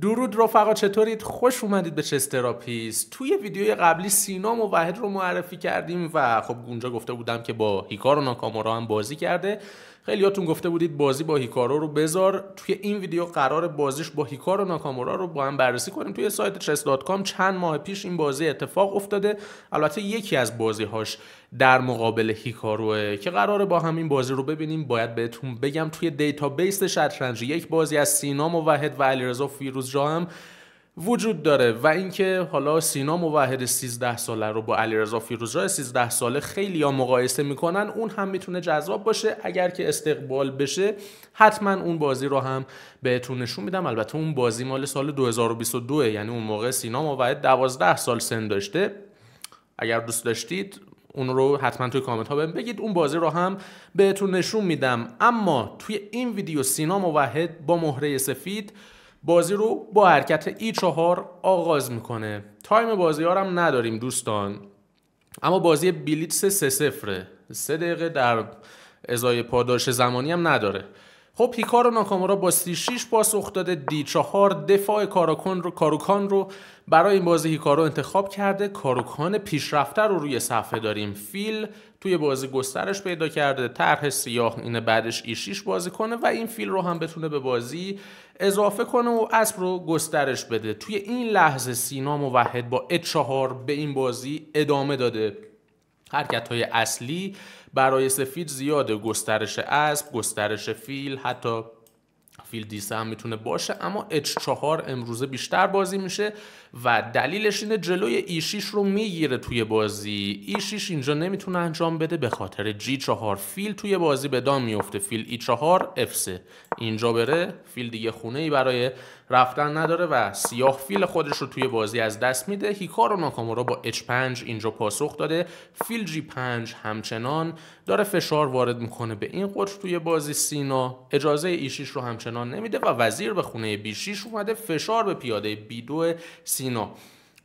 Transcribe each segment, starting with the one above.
درود رفقا چطورید خوش اومدید به چست توی ویدیوی قبلی سینا موحد رو معرفی کردیم و خب اونجا گفته بودم که با هیکار و ناکامورا هم بازی کرده خیلیاتون گفته بودید بازی با هیکارو رو بذار توی این ویدیو قرار بازیش با هیکارو ناکامورا رو با هم بررسی کنیم توی سایت chess.com چند ماه پیش این بازی اتفاق افتاده البته یکی از بازیهاش در مقابل هیکاروه که قراره با همین بازی رو ببینیم باید بهتون بگم توی دیتابیس شطرنج یک بازی از سینا موحد و علیرضا فیروزجا هم وجود داره و اینکه حالا سینا موحد 13 ساله رو با علیرضا فیروزا 13 ساله خیلی یا مقایسه میکنن اون هم میتونه جذاب باشه اگر که استقبال بشه حتما اون بازی رو هم بهتون نشون میدم البته اون بازی مال سال 2022 یعنی اون موقع سینا موحد 12 سال سن داشته اگر دوست داشتید اون رو حتما توی کامنت ها بهم بگید اون بازی رو هم بهتون نشون میدم اما توی این ویدیو سینا موحد با مهره سفید بازی رو با حرکت ای چهار آغاز میکنه تایم بازی هم نداریم دوستان اما بازی بلیتس سه سفره سه دقیقه در ازای پاداش زمانی هم نداره خب هیکارو ناکامورا با 36 پاسخ داده دی 4 دفاع کارکن رو کاروکان رو برای این بازی هیکارو انتخاب کرده کاروکان پیشرفته رو روی صفحه داریم فیل توی بازی گسترش پیدا کرده طرح سیاه اینه بعدش ایشیش بازی کنه و این فیل رو هم بتونه به بازی اضافه کنه و اسب رو گسترش بده توی این لحظه سینا موحد با ای 4 به این بازی ادامه داده حرکت های اصلی برای سفید زیاده گسترش اسب گسترش فیل حتی فیل دیسه هم میتونه باشه اما H4 امروزه بیشتر بازی میشه و دلیلش اینه جلوی E6 رو میگیره توی بازی E6 اینجا نمیتونه انجام بده به خاطر G4 فیل توی بازی به دام میفته فیل ای 4 افسه اینجا بره فیل دیگه خونه ای برای رفتن نداره و سیاه فیل خودش رو توی بازی از دست میده هیکارو ناکامورا با H5 اینجا پاسخ داده فیل G5 همچنان داره فشار وارد میکنه به این قطر توی بازی سینا اجازه ایشیش e رو همچنان نمیده و وزیر به خونه B6 اومده فشار به پیاده B2 سینا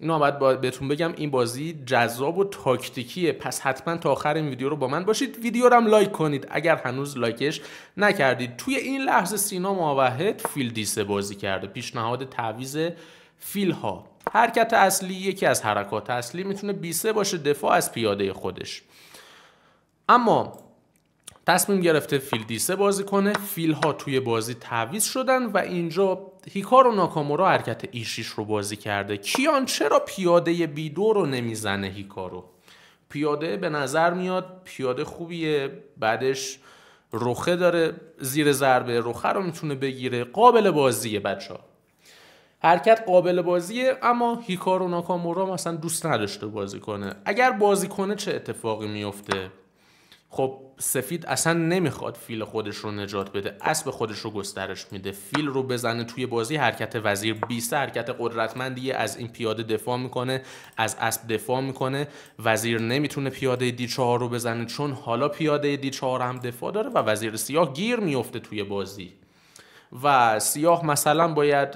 اینو باید بهتون بگم این بازی جذاب و تاکتیکیه پس حتما تا آخر این ویدیو رو با من باشید ویدیو رو هم لایک کنید اگر هنوز لایکش نکردید توی این لحظه سینا موحد فیل دیسه بازی کرده پیشنهاد تعویز فیل ها حرکت اصلی یکی از حرکات اصلی میتونه بیسه باشه دفاع از پیاده خودش اما تصمیم گرفته فیل دیسه بازی کنه فیل ها توی بازی تعویض شدن و اینجا هیکارو ناکامورا حرکت ایشیش رو بازی کرده کیان چرا پیاده بیدو رو نمیزنه هیکارو پیاده به نظر میاد پیاده خوبیه بعدش روخه داره زیر ضربه روخه رو میتونه بگیره قابل بازیه بچه ها حرکت قابل بازیه اما هیکارو ناکامورا مثلا دوست نداشته بازی کنه اگر بازی کنه چه اتفاقی میفته خب سفید اصلا نمیخواد فیل خودش رو نجات بده اسب خودش رو گسترش میده فیل رو بزنه توی بازی حرکت وزیر 20 حرکت قدرتمندیه از این پیاده دفاع میکنه از اسب دفاع میکنه وزیر نمیتونه پیاده دی 4 رو بزنه چون حالا پیاده دی 4 هم دفاع داره و وزیر سیاه گیر میفته توی بازی و سیاه مثلا باید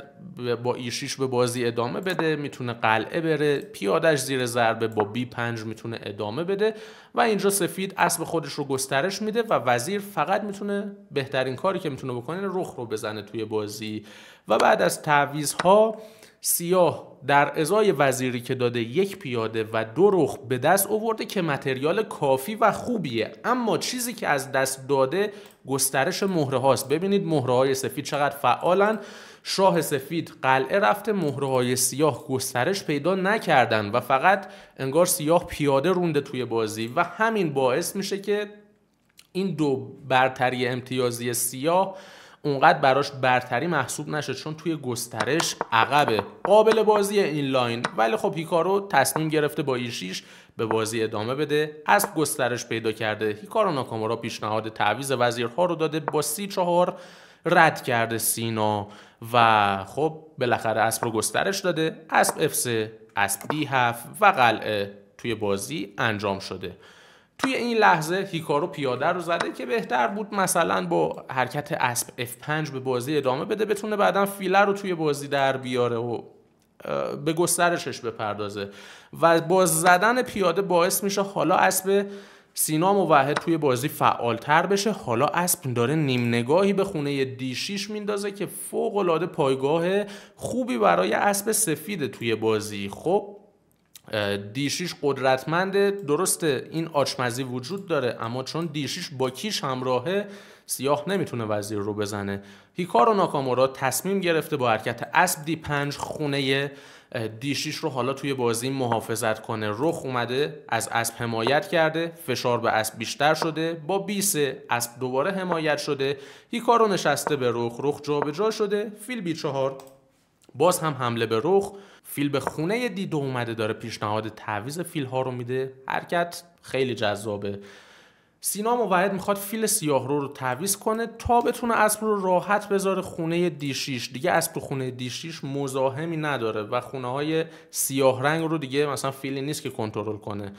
با ایشیش به بازی ادامه بده میتونه قلعه بره پیادش زیر ضربه با بی پنج میتونه ادامه بده و اینجا سفید اسب خودش رو گسترش میده و وزیر فقط میتونه بهترین کاری که میتونه بکنه رخ رو بزنه توی بازی و بعد از تعویزها ها سیاه در ازای وزیری که داده یک پیاده و دو رخ به دست آورده که متریال کافی و خوبیه اما چیزی که از دست داده گسترش مهره هاست ببینید مهره های سفید چقدر فعالن شاه سفید قلعه رفته مهره های سیاه گسترش پیدا نکردن و فقط انگار سیاه پیاده رونده توی بازی و همین باعث میشه که این دو برتری امتیازی سیاه اونقدر براش برتری محسوب نشه چون توی گسترش عقبه قابل بازی این لاین ولی خب هیکارو تصمیم گرفته با ایشیش به بازی ادامه بده از گسترش پیدا کرده هیکارو ناکامورا پیشنهاد تعویز وزیرها رو داده با سی چهار رد کرده سینا و خب بالاخره اسب رو گسترش داده اسب اف 3 اسب دی 7 و قلعه توی بازی انجام شده توی این لحظه هیکارو پیاده رو زده که بهتر بود مثلا با حرکت اسب F5 به بازی ادامه بده بتونه بعدا فیلر رو توی بازی در بیاره و به گسترشش بپردازه و با زدن پیاده باعث میشه حالا اسب سینا موحد توی بازی فعالتر بشه حالا اسب داره نیم نگاهی به خونه دیشیش میندازه که فوق پایگاه خوبی برای اسب سفید توی بازی خب دیشیش قدرتمنده درسته این آچمزی وجود داره اما چون دیشیش با کیش همراهه سیاه نمیتونه وزیر رو بزنه هیکارو ناکامورا تصمیم گرفته با حرکت اسب دی پنج خونه دیشیش رو حالا توی بازی محافظت کنه رخ اومده از اسب حمایت کرده فشار به اسب بیشتر شده با بیسه اسب دوباره حمایت شده هیکارو نشسته به رخ رخ جابجا شده فیل بی چهار باز هم حمله به رخ فیل به خونه دیدو اومده داره پیشنهاد تعویز فیل ها رو میده حرکت خیلی جذابه سینا موحد میخواد فیل سیاه رو رو تعویز کنه تا بتونه اسب رو راحت بذاره خونه دیشیش دیگه اسب خونه دیشیش مزاحمی نداره و خونه های سیاه رنگ رو دیگه مثلا فیلی نیست که کنترل کنه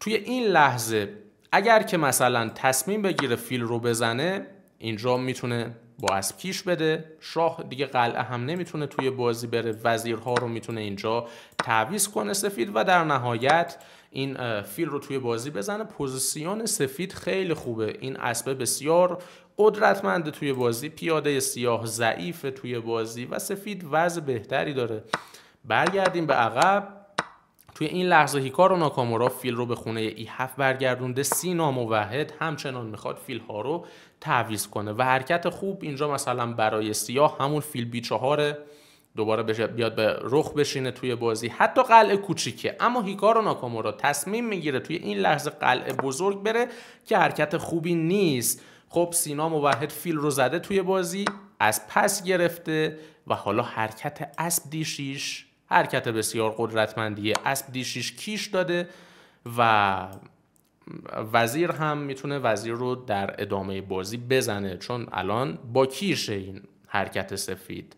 توی این لحظه اگر که مثلا تصمیم بگیره فیل رو بزنه اینجا میتونه با اسب پیش بده شاه دیگه قلعه هم نمیتونه توی بازی بره وزیرها رو میتونه اینجا تعویز کنه سفید و در نهایت این فیل رو توی بازی بزنه پوزیسیون سفید خیلی خوبه این اسبه بسیار قدرتمنده توی بازی پیاده سیاه ضعیف توی بازی و سفید وضع بهتری داره برگردیم به عقب توی این لحظه هیکارو ناکامورا فیل رو به خونه ای هفت برگردونده سینا ناموحد همچنان میخواد فیل ها رو تعویز کنه و حرکت خوب اینجا مثلا برای سیاه همون فیل بی چهاره دوباره بیاد به رخ بشینه توی بازی حتی قلعه کوچیکه اما هیکارو ناکامورا تصمیم میگیره توی این لحظه قلعه بزرگ بره که حرکت خوبی نیست خب سینا موحد فیل رو زده توی بازی از پس گرفته و حالا حرکت اسب دیشیش حرکت بسیار قدرتمندی اسب دیشیش کیش داده و وزیر هم میتونه وزیر رو در ادامه بازی بزنه چون الان با کیش این حرکت سفید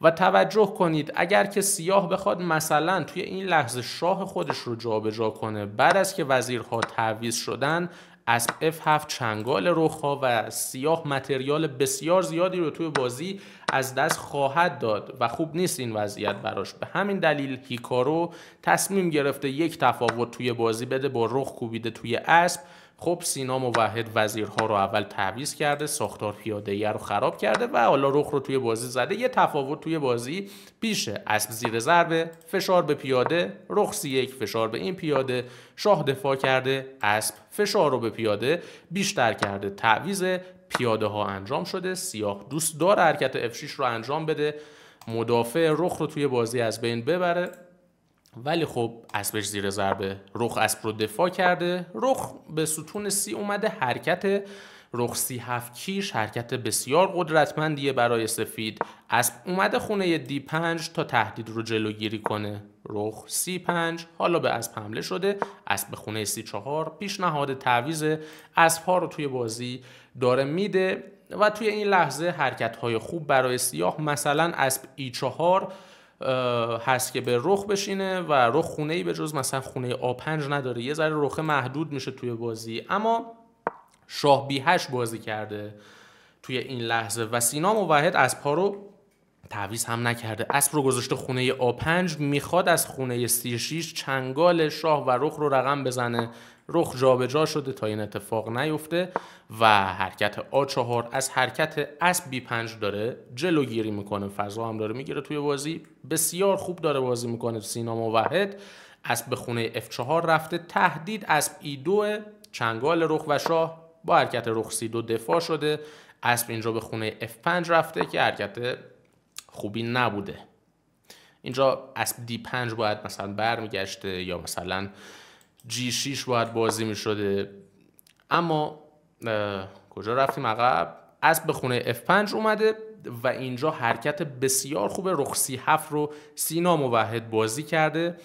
و توجه کنید اگر که سیاه بخواد مثلا توی این لحظه شاه خودش رو جابجا جا کنه بعد از که وزیرها تعویض شدن از F7 چنگال رخها و سیاه متریال بسیار زیادی رو توی بازی از دست خواهد داد و خوب نیست این وضعیت براش به همین دلیل هیکارو تصمیم گرفته یک تفاوت توی بازی بده با رخ کوبیده توی اسب خب سینا موحد وزیرها رو اول تعویض کرده ساختار پیاده رو خراب کرده و حالا رخ رو توی بازی زده یه تفاوت توی بازی پیشه، اسب زیر ضربه فشار به پیاده رخ سی یک فشار به این پیاده شاه دفاع کرده اسب فشار رو به پیاده بیشتر کرده تعویض پیاده ها انجام شده سیاه دوست داره حرکت F6 رو انجام بده مدافع رخ رو توی بازی از بین ببره ولی خب اسبش زیر ضربه رخ اسب رو دفاع کرده رخ به ستون سی اومده حرکت رخ سی هفت کیش حرکت بسیار قدرتمندیه برای سفید اسب اومده خونه دی پنج تا تهدید رو جلوگیری کنه رخ سی پنج حالا به اسب حمله شده اسب خونه سی چهار پیشنهاد تعویز اسب ها رو توی بازی داره میده و توی این لحظه حرکت های خوب برای سیاه مثلا اسب ای چهار هست که به رخ بشینه و رخ خونه ای به جز مثلا خونه آ 5 نداره یه ذره رخ محدود میشه توی بازی اما شاه بی هش بازی کرده توی این لحظه و سینا موحد از پارو رو تعویز هم نکرده اسب رو گذاشته خونه آ 5 میخواد از خونه سی 6 چنگال شاه و رخ رو رقم بزنه رخ جابجا شده تا این اتفاق نیفته و حرکت آ4 از حرکت اسب بی 5 داره جلوگیری میکنه فضا هم داره میگیره توی بازی بسیار خوب داره بازی میکنه سینا موحد اسب به خونه F4 رفته تهدید اسب ای 2 چنگال رخ و شاه با حرکت رخ C2 دفاع شده اسب اینجا به خونه F5 رفته که حرکت خوبی نبوده اینجا اسب D5 باید مثلا برمیگشته یا مثلا جی 6 باید بازی می شده اما کجا رفتیم عقب اسب به خونه F5 اومده و اینجا حرکت بسیار خوب رخ سی هفت رو سینا موحد بازی کرده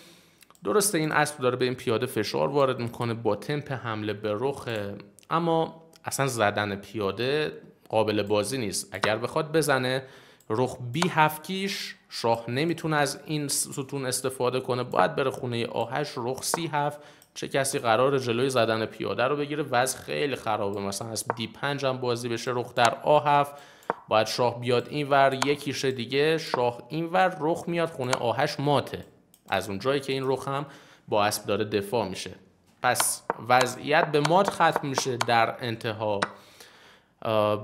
درسته این اسب داره به این پیاده فشار وارد میکنه با تمپ حمله به رخ اما اصلا زدن پیاده قابل بازی نیست اگر بخواد بزنه رخ بی کیش شاه نمیتونه از این ستون استفاده کنه باید بره خونه آهش رخ سی چه کسی قرار جلوی زدن پیاده رو بگیره وضع خیلی خرابه مثلا از دی پنج هم بازی بشه رخ در آ هفت باید شاه بیاد این ور یکیش دیگه شاه این ور رخ میاد خونه آهش ماته از اون جایی که این رخ هم با اسب داره دفاع میشه پس وضعیت به مات ختم میشه در انتها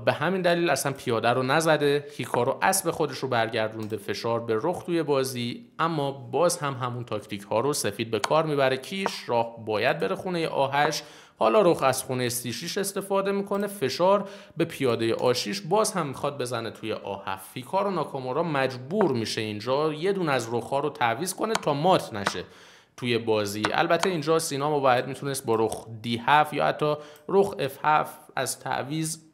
به همین دلیل اصلا پیاده رو نزده هیکارو اسب خودش رو برگردونده فشار به رخ توی بازی اما باز هم همون تاکتیک ها رو سفید به کار میبره کیش راه باید بره خونه آهش حالا رخ از خونه سیشیش استفاده میکنه فشار به پیاده آشیش باز هم میخواد بزنه توی آهف هیکارو ناکامورا مجبور میشه اینجا یه دون از رخ ها رو تعویز کنه تا مات نشه توی بازی البته اینجا سینا باید میتونست با رخ دی 7 یا حتی رخ اف 7 از تعویز.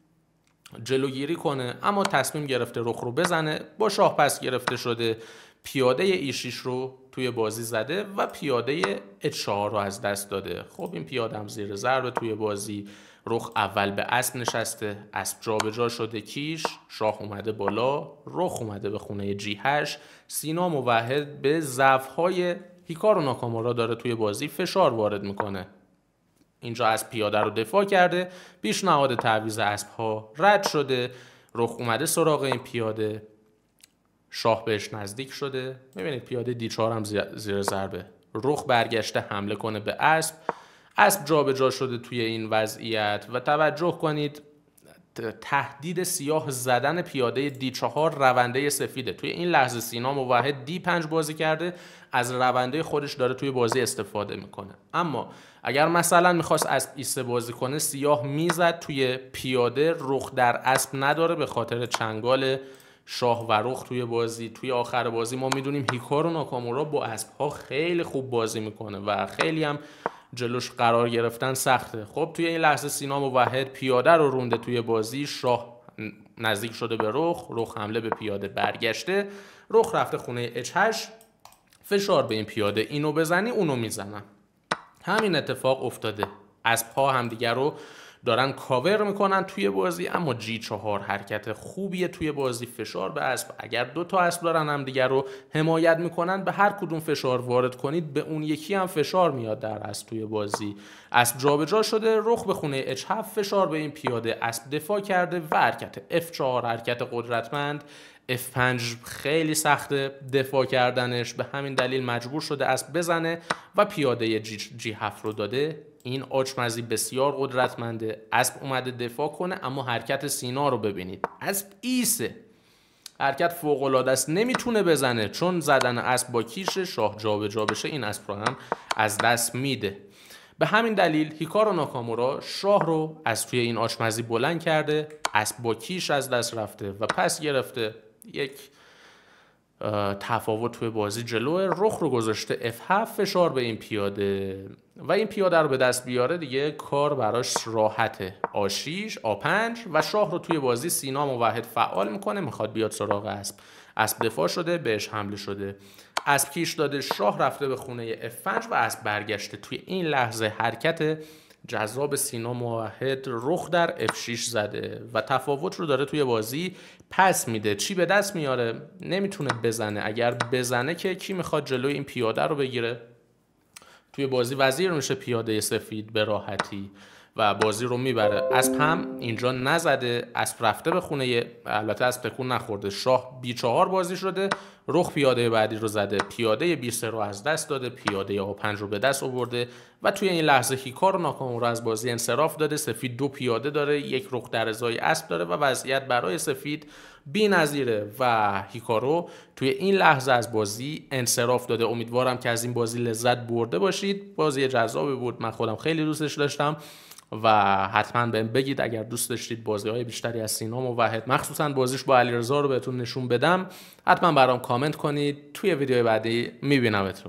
جلوگیری کنه اما تصمیم گرفته رخ رو بزنه با شاه پس گرفته شده پیاده ایشیش رو توی بازی زده و پیاده اچ رو از دست داده خب این پیاده هم زیر ضربه توی بازی رخ اول به اسب نشسته اسب جابجا شده کیش شاه اومده بالا رخ اومده به خونه جیهش سینا موحد به ضعف های و ناکامورا داره توی بازی فشار وارد میکنه اینجا از پیاده رو دفاع کرده پیشنهاد تعویض اسب ها رد شده رخ اومده سراغ این پیاده شاه بهش نزدیک شده میبینید پیاده دی هم زیر ضربه رخ برگشته حمله کنه به اسب اسب جابجا شده توی این وضعیت و توجه کنید تهدید سیاه زدن پیاده دی چهار رونده سفیده توی این لحظه سینا موحد دی پنج بازی کرده از رونده خودش داره توی بازی استفاده میکنه اما اگر مثلا میخواست از ایسه بازی کنه سیاه میزد توی پیاده رخ در اسب نداره به خاطر چنگال شاه و رخ توی بازی توی آخر بازی ما میدونیم هیکارو ناکامورا با اسب ها خیلی خوب بازی میکنه و خیلی هم جلوش قرار گرفتن سخته خب توی این لحظه سینا موحد پیاده رو رونده توی بازی شاه نزدیک شده به رخ رخ حمله به پیاده برگشته رخ رفته خونه اچ فشار به این پیاده اینو بزنی اونو میزنم همین اتفاق افتاده از پا همدیگر رو دارن کاور میکنن توی بازی اما جی چهار حرکت خوبیه توی بازی فشار به اسب اگر دو تا اسب دارن هم دیگر رو حمایت میکنن به هر کدوم فشار وارد کنید به اون یکی هم فشار میاد در اسب توی بازی اسب جابجا شده رخ به خونه H7 فشار به این پیاده اسب دفاع کرده و حرکت اف 4 حرکت قدرتمند F5 خیلی سخته دفاع کردنش به همین دلیل مجبور شده اسب بزنه و پیاده G7 رو داده این آچمزی بسیار قدرتمنده اسب اومده دفاع کنه اما حرکت سینا رو ببینید اسب ایسه حرکت فوق العاده است نمیتونه بزنه چون زدن اسب با کیش شاه جابجا بشه این اسب رو هم از دست میده به همین دلیل هیکارو ناکامورا شاه رو از توی این آچمزی بلند کرده اسب با کیش از دست رفته و پس گرفته یک تفاوت توی بازی جلو رخ رو گذاشته F7 فشار به این پیاده و این پیاده رو به دست بیاره دیگه کار براش راحته آ6 a 5 و شاه رو توی بازی سینا موحد فعال میکنه میخواد بیاد سراغ اسب اسب دفاع شده بهش حمله شده اسب کیش داده شاه رفته به خونه F5 و اسب برگشته توی این لحظه حرکت جذاب سینا موحد رخ در F6 زده و تفاوت رو داره توی بازی پس میده چی به دست میاره نمیتونه بزنه اگر بزنه که کی میخواد جلوی این پیاده رو بگیره توی بازی وزیر میشه پیاده سفید به راحتی و بازی رو میبره اسب هم اینجا نزده اسب رفته به خونه البته اسب تکون نخورده شاه بی چهار بازی شده رخ پیاده بعدی رو زده پیاده سه رو از دست داده پیاده یا 5 رو به دست آورده و توی این لحظه هیکار ناکامورا رو از بازی انصراف داده سفید دو پیاده داره یک رخ در ازای اسب داره و وضعیت برای سفید بی نظیره و هیکارو توی این لحظه از بازی انصراف داده امیدوارم که از این بازی لذت برده باشید بازی جذابی بود من خودم خیلی دوستش داشتم و حتما بهم بگید اگر دوست داشتید بازی های بیشتری از سینا موحد مخصوصا بازیش با علیرضا رو بهتون نشون بدم حتما برام کامنت کنید توی ویدیو بعدی اتون